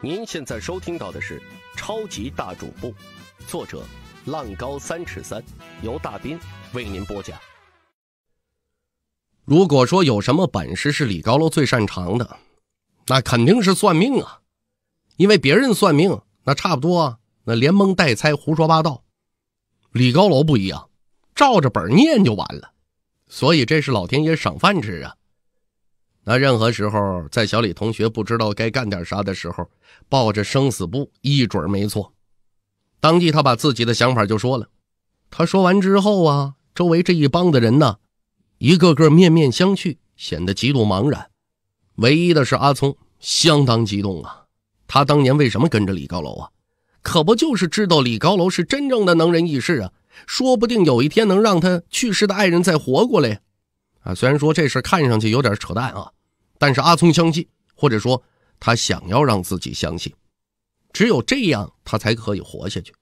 您现在收听到的是《超级大主播》，作者浪高三尺三，由大斌为您播讲。如果说有什么本事是李高楼最擅长的，那肯定是算命啊。因为别人算命那差不多，那连蒙带猜，胡说八道。李高楼不一样，照着本念就完了。所以这是老天爷赏饭吃啊。那任何时候，在小李同学不知道该干点啥的时候，抱着生死簿一准没错。当即，他把自己的想法就说了。他说完之后啊，周围这一帮的人呢，一个个面面相觑，显得极度茫然。唯一的是阿聪，相当激动啊。他当年为什么跟着李高楼啊？可不就是知道李高楼是真正的能人异士啊？说不定有一天能让他去世的爱人再活过来。啊，虽然说这事看上去有点扯淡啊。但是阿聪相信，或者说他想要让自己相信，只有这样他才可以活下去。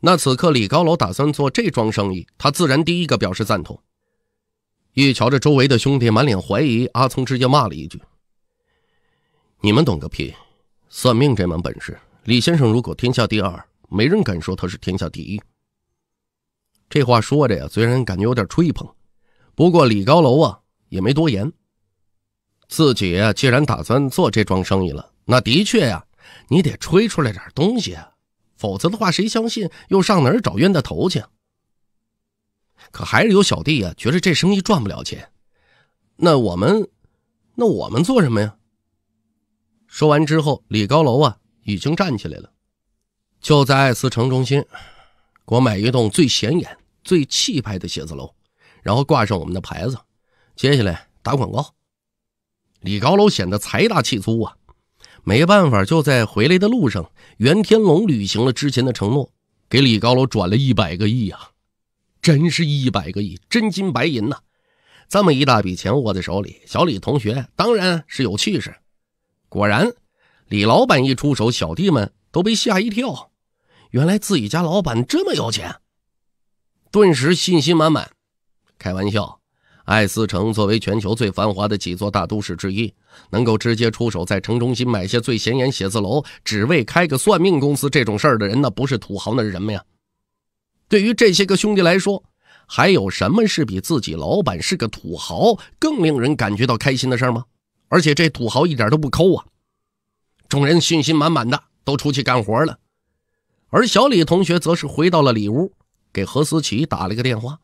那此刻李高楼打算做这桩生意，他自然第一个表示赞同。一瞧着周围的兄弟满脸怀疑，阿聪直接骂了一句：“你们懂个屁！算命这门本事，李先生如果天下第二，没人敢说他是天下第一。”这话说着呀，虽然感觉有点吹捧，不过李高楼啊也没多言。自己啊，既然打算做这桩生意了，那的确呀，你得吹出来点东西，啊，否则的话，谁相信？又上哪儿找冤大头去？可还是有小弟啊，觉得这生意赚不了钱。那我们，那我们做什么呀？说完之后，李高楼啊，已经站起来了。就在艾斯城中心，给我买一栋最显眼、最气派的写字楼，然后挂上我们的牌子，接下来打广告。李高楼显得财大气粗啊，没办法，就在回来的路上，袁天龙履行了之前的承诺，给李高楼转了一百个亿啊！真是一百个亿，真金白银呐！这么一大笔钱握在手里，小李同学当然是有气势。果然，李老板一出手，小弟们都被吓一跳，原来自己家老板这么有钱，顿时信心满满。开玩笑。爱思城作为全球最繁华的几座大都市之一，能够直接出手在城中心买些最显眼写字楼，只为开个算命公司这种事儿的人，那不是土豪，那是什么呀？对于这些个兄弟来说，还有什么是比自己老板是个土豪更令人感觉到开心的事儿吗？而且这土豪一点都不抠啊！众人信心满满的都出去干活了，而小李同学则是回到了里屋，给何思琪打了个电话。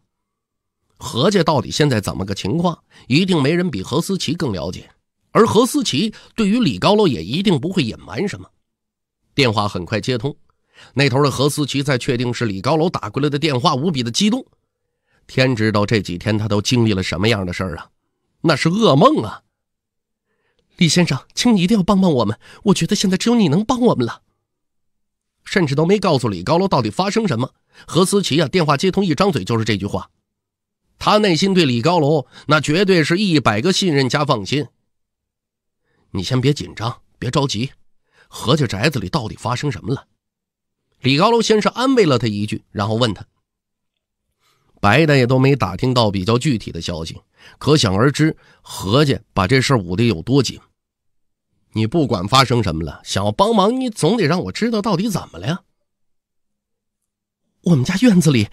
何家到底现在怎么个情况？一定没人比何思琪更了解，而何思琪对于李高楼也一定不会隐瞒什么。电话很快接通，那头的何思琪在确定是李高楼打过来的电话，无比的激动。天知道这几天他都经历了什么样的事儿啊！那是噩梦啊！李先生，请你一定要帮帮我们，我觉得现在只有你能帮我们了。甚至都没告诉李高楼到底发生什么，何思琪啊，电话接通，一张嘴就是这句话。他内心对李高楼那绝对是一百个信任加放心。你先别紧张，别着急，何家宅子里到底发生什么了？李高楼先是安慰了他一句，然后问他：“白大爷都没打听到比较具体的消息，可想而知何家把这事捂得有多紧。你不管发生什么了，想要帮忙，你总得让我知道到底怎么了呀。我们家院子里。”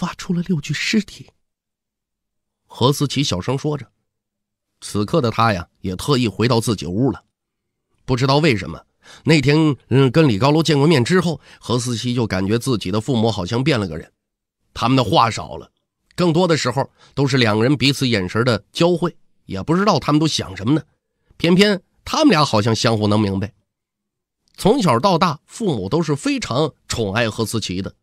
挖出了六具尸体。何思琪小声说着，此刻的他呀，也特意回到自己屋了。不知道为什么，那天嗯跟李高楼见过面之后，何思琪就感觉自己的父母好像变了个人，他们的话少了，更多的时候都是两个人彼此眼神的交汇，也不知道他们都想什么呢。偏偏他们俩好像相互能明白。从小到大，父母都是非常宠爱何思琪的。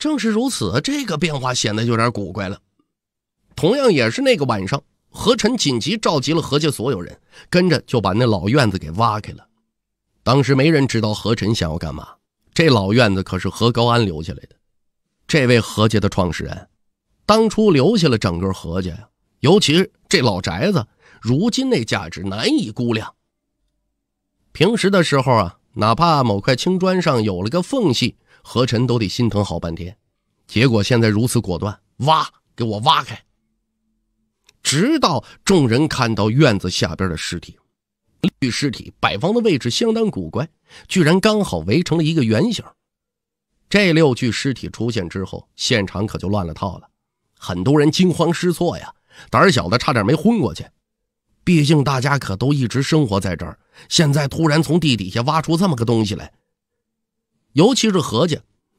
正是如此，这个变化显得有点古怪了。同样也是那个晚上，何晨紧急召集了何家所有人，跟着就把那老院子给挖开了。当时没人知道何晨想要干嘛。这老院子可是何高安留下来的，这位何家的创始人，当初留下了整个何家呀。尤其这老宅子，如今那价值难以估量。平时的时候啊，哪怕某块青砖上有了个缝隙。何晨都得心疼好半天，结果现在如此果断，挖，给我挖开。直到众人看到院子下边的尸体，六具尸体摆放的位置相当古怪，居然刚好围成了一个圆形。这六具尸体出现之后，现场可就乱了套了，很多人惊慌失措呀，胆小的差点没昏过去。毕竟大家可都一直生活在这儿，现在突然从地底下挖出这么个东西来。尤其是何家，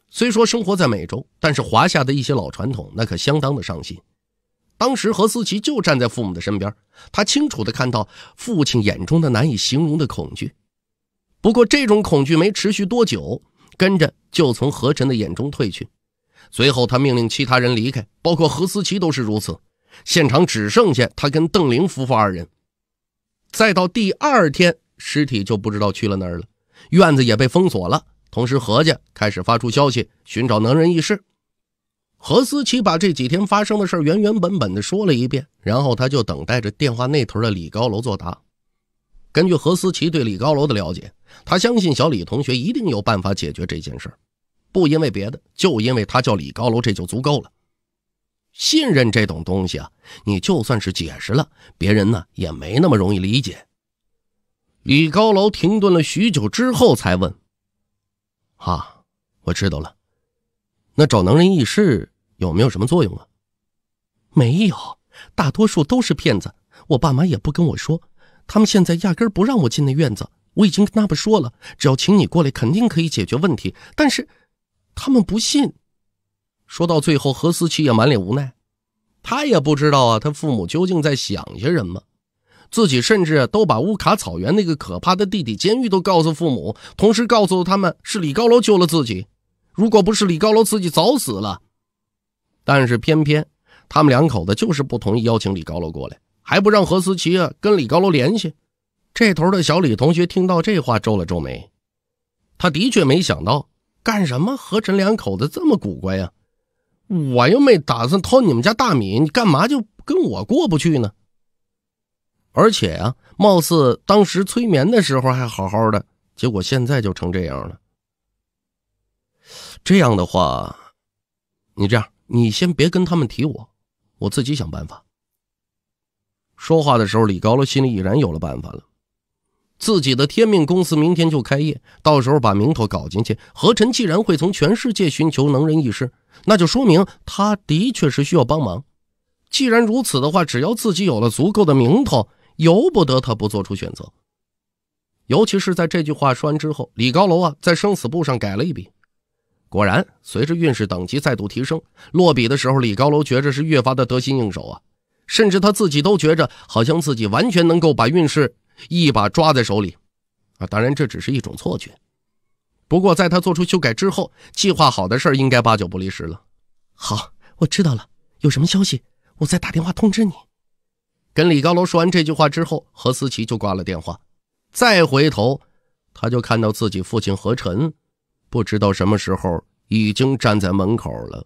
虽说生活在美洲，但是华夏的一些老传统那可相当的上心。当时何思琪就站在父母的身边，他清楚的看到父亲眼中的难以形容的恐惧。不过这种恐惧没持续多久，跟着就从何晨的眼中褪去。随后他命令其他人离开，包括何思琪都是如此。现场只剩下他跟邓玲夫妇二人。再到第二天，尸体就不知道去了哪儿了，院子也被封锁了。同时，何家开始发出消息，寻找能人异士。何思琪把这几天发生的事原原本本的说了一遍，然后他就等待着电话那头的李高楼作答。根据何思琪对李高楼的了解，他相信小李同学一定有办法解决这件事儿。不因为别的，就因为他叫李高楼，这就足够了。信任这种东西啊，你就算是解释了，别人呢也没那么容易理解。李高楼停顿了许久之后，才问。啊，我知道了，那找能人异士有没有什么作用啊？没有，大多数都是骗子。我爸妈也不跟我说，他们现在压根不让我进那院子。我已经跟他们说了，只要请你过来，肯定可以解决问题。但是，他们不信。说到最后，何思琪也满脸无奈，他也不知道啊，他父母究竟在想些什么。自己甚至都把乌卡草原那个可怕的地底监狱都告诉父母，同时告诉他们是李高楼救了自己，如果不是李高楼，自己早死了。但是偏偏他们两口子就是不同意邀请李高楼过来，还不让何思琪跟李高楼联系。这头的小李同学听到这话皱了皱眉，他的确没想到干什么，何晨两口子这么古怪呀！我又没打算偷你们家大米，你干嘛就跟我过不去呢？而且啊，貌似当时催眠的时候还好好的，结果现在就成这样了。这样的话，你这样，你先别跟他们提我，我自己想办法。说话的时候，李高乐心里已然有了办法了。自己的天命公司明天就开业，到时候把名头搞进去。何晨既然会从全世界寻求能人异士，那就说明他的确是需要帮忙。既然如此的话，只要自己有了足够的名头，由不得他不做出选择，尤其是在这句话说完之后，李高楼啊在生死簿上改了一笔。果然，随着运势等级再度提升，落笔的时候，李高楼觉着是越发的得心应手啊，甚至他自己都觉着好像自己完全能够把运势一把抓在手里，啊，当然这只是一种错觉。不过在他做出修改之后，计划好的事儿应该八九不离十了。好，我知道了，有什么消息我再打电话通知你。跟李高楼说完这句话之后，何思琪就挂了电话。再回头，他就看到自己父亲何晨，不知道什么时候已经站在门口了。